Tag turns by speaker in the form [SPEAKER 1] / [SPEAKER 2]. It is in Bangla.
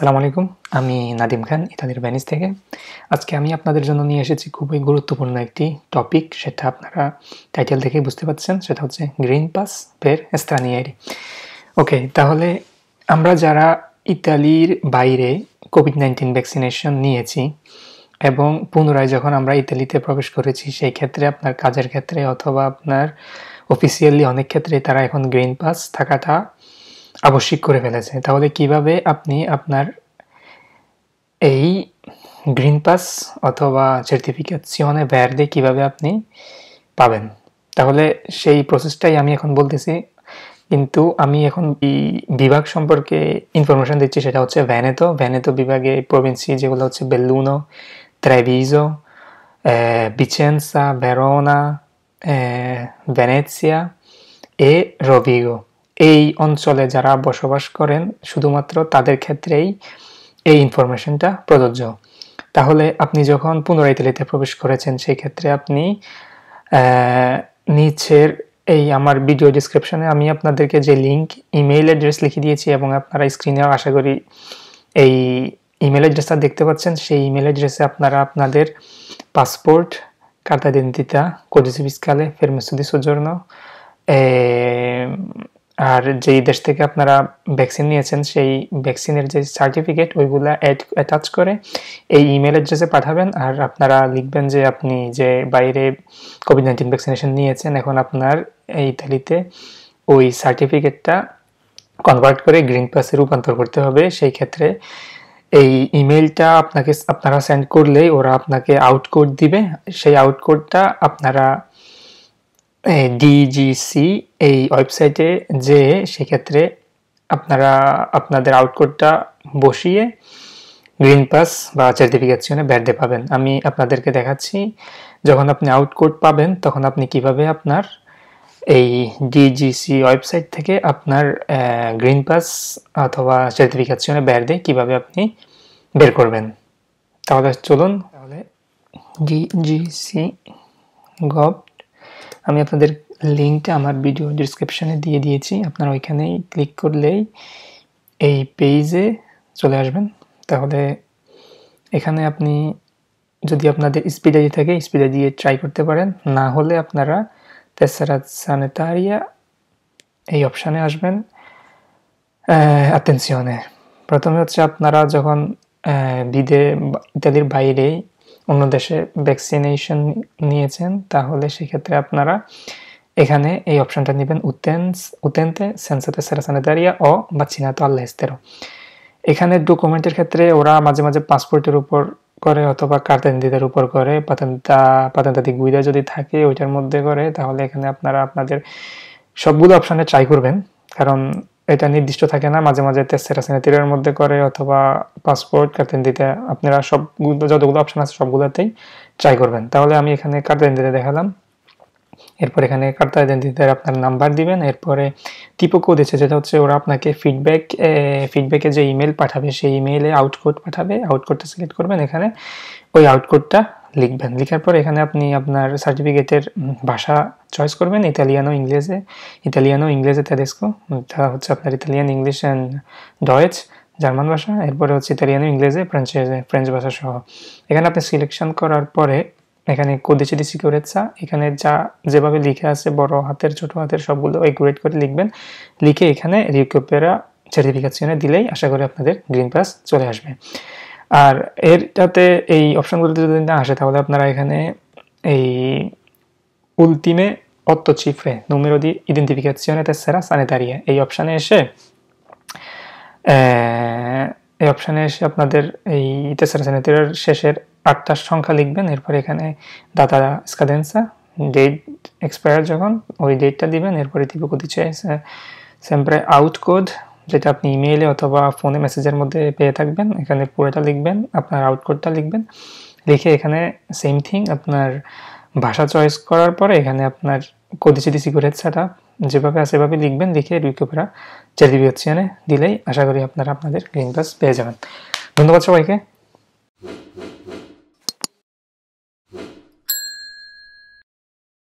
[SPEAKER 1] সালাম আলাইকুম আমি নাদিম খান ইতালির ব্যানিস থেকে আজকে আমি আপনাদের জন্য নিয়ে এসেছি খুবই গুরুত্বপূর্ণ একটি টপিক সেটা আপনারা টাইটেল থেকেই বুঝতে পারছেন সেটা হচ্ছে গ্রিন পাস পের স্থানীয়ারি ওকে তাহলে আমরা যারা ইতালির বাইরে কোভিড নাইন্টিন ভ্যাকসিনেশন নিয়েছি এবং পুনরায় যখন আমরা ইতালিতে প্রবেশ করেছি সেই ক্ষেত্রে আপনার কাজের ক্ষেত্রে অথবা আপনার অফিসিয়ালি অনেক ক্ষেত্রে তারা এখন গ্রিন পাস থাকাটা আবশ্যিক করে ফেলেছে তাহলে কিভাবে আপনি আপনার এই গ্রিন পাস অথবা সার্টিফিকেশনে ভ্যারডে কিভাবে আপনি পাবেন তাহলে সেই প্রসেসটাই আমি এখন বলতেছি কিন্তু আমি এখন বিভাগ সম্পর্কে ইনফরমেশন দিচ্ছি সেটা হচ্ছে ভ্যানেতো ভ্যানেতো বিভাগে প্রভিন্সি যেগুলো হচ্ছে বেলুনো ত্রাইভিজো বিচেন্সা ভেরোনা ভেনেসিয়া এ রবিগো এই অঞ্চলে যারা বসবাস করেন শুধুমাত্র তাদের ক্ষেত্রেই এই ইনফরমেশনটা প্রযোজ্য তাহলে আপনি যখন পুনরায় ইতালিতে প্রবেশ করেছেন সেই ক্ষেত্রে আপনি নিচের এই আমার ভিডিও ডিসক্রিপশনে আমি আপনাদেরকে যে লিঙ্ক ইমেইল অ্যাড্রেস লিখে দিয়েছি এবং আপনারা স্ক্রিনে আশা করি এই ইমেল অ্যাড্রেসটা দেখতে পাচ্ছেন সেই ইমেল অ্যাড্রেসে আপনারা আপনাদের পাসপোর্ট কার্তা d'identità, codice কালে permesso di আর যেই দেশ থেকে আপনারা ভ্যাকসিন নিয়েছেন সেই ভ্যাকসিনের যে সার্টিফিকেট ওইগুলো অ্যাটাচ করে এই ইমেল অ্যাড্রেসে পাঠাবেন আর আপনারা লিখবেন যে আপনি যে বাইরে কোভিড নাইন্টিন ভ্যাকসিনেশন নিয়েছেন এখন আপনার ইতালিতে ওই সার্টিফিকেটটা কনভার্ট করে গ্রিন পাসে রূপান্তর করতে হবে সেই ক্ষেত্রে এই ইমেলটা আপনাকে আপনারা সেন্ড করলেই ওরা আপনাকে আউটকোড দিবে সেই আউটকোডটা আপনারা ডিজিসি এই ওয়েবসাইটে যে সেক্ষেত্রে আপনারা আপনাদের আউটকোটটা বসিয়ে গ্রিন পাস বা সার্টিফিকেশনে ব্যর্থ পাবেন আমি আপনাদেরকে দেখাচ্ছি যখন আপনি আউটকোড পাবেন তখন আপনি কিভাবে আপনার এই ডিজিসি ওয়েবসাইট থেকে আপনার গ্রিন পাস অথবা সার্টিফিকেশনে ব্যাট দিয়ে কীভাবে আপনি বের করবেন তাহলে চলুন তাহলে ডিজিসি গভ আমি আপনাদের লিঙ্কটা আমার ভিডিও ডিসক্রিপশানে দিয়ে দিয়েছি আপনারা ওইখানেই ক্লিক করলেই এই পেজে চলে আসবেন তাহলে এখানে আপনি যদি আপনাদের স্পিডে দিয়ে থাকে স্পিডে দিয়ে ট্রাই করতে পারেন না হলে আপনারা তেসারা সানেতারিয়া এই অপশানে আসবেন অ্যাটেনশনে প্রথমে হচ্ছে আপনারা যখন বিদে ইত্যাদির বাইরে অন্য দেশে ভ্যাকসিনেশন নিয়েছেন তাহলে সেক্ষেত্রে আপনারা এখানে এই অপশনটা নেবেন উতেন্স উতেন্তে সেন্সাতে সেরাসানে অ বা বাচ্চিনাতো আল্লাহ ইস্তেরো এখানে ডকুমেন্টের ক্ষেত্রে ওরা মাঝে মাঝে পাসপোর্টের উপর করে অথবা কার্তেন্দিদের উপর করে পাতেন্তা পাতেন্তাদি গুইদা যদি থাকে ওইটার মধ্যে করে তাহলে এখানে আপনারা আপনাদের সবগুলো অপশানে ট্রাই করবেন কারণ এটা নির্দিষ্ট থাকে না মাঝে মাঝে তেসেরা সেনাতিরের মধ্যে করে অথবা পাসপোর্ট কার্তেন্দিতে আপনারা সবগুলো যতগুলো অপশান আছে সবগুলোতেই ট্রাই করবেন তাহলে আমি এখানে কার্তেন্দিতে দেখালাম এরপর এখানে কার্তা আপনার নাম্বার দিবেন এরপরে টিপকও দিচ্ছে যেটা হচ্ছে ওরা আপনাকে ফিডব্যাক ফিডব্যাকে যে ইমেল পাঠাবে সেই ইমেইলে আউটকোড পাঠাবে আউটকোডটা সিলেক্ট করবেন এখানে ওই আউটকোডটা লিখবেন লেখার পর এখানে আপনি আপনার সার্টিফিকেটের ভাষা চয়েস করবেন ইতালিয়ানো ইংলিশে ইতালিয়ানো ইংলিশে তেদেস্কো তা হচ্ছে আপনার ইতালিয়ান ইংলিশ অ্যান্ড ডয়েচ জার্মান ভাষা এরপরে হচ্ছে ইতালিয়ানো ইংলিশে ফ্রেঞ্চে ফ্রেঞ্চ ভাষা সহ এখানে আপনি সিলেকশন করার পরে এখানে কোদেচি দি সিকিউরেটসা এখানে যা যেভাবে লিখে আছে বড় হাতের ছোট হাতের সবগুলো গ্রেড করে লিখবেন লিখে এখানে রিকোপেরা সার্টিফিকেশনে দিলেই আশা করি আপনাদের গ্রিন পাস চলে আসবে আর এরটাতে এই অপশানগুলোতে যদি না আসে তাহলে আপনারা এখানে এই উল্টিমে অত্ত চিফে numero di সেরা সানে দাঁড়িয়ে এই অপশানে এসে এই অপশানে এসে আপনাদের এই তেসেরা স্যানিটারির শেষের আটটার সংখ্যা লিখবেন এরপর এখানে দাতা স্কাদেন্সা ডেট এক্সপায়ার যখন ওই ডেটটা দিবেন এরপরে দিব কোথায় sempre আউট কোড যেটা আপনি ইমেইলে অথবা ফোনে মেসেজের মধ্যে পেয়ে থাকবেন এখানে পুরোটা লিখবেন আপনার আউটকোডটা লিখবেন লিখে এখানে সেম থিং আপনার ভাষা চয়েস করার পরে এখানে আপনার কোদিচিদি সিকিউরেট ছাড়া যেভাবে আছে সেভাবে লিখবেন লিখে রিকোপেরা চেরিবি হচ্ছে দিলেই আশা করি আপনারা আপনাদের গ্রিন পাস পেয়ে যাবেন ধন্যবাদ সবাইকে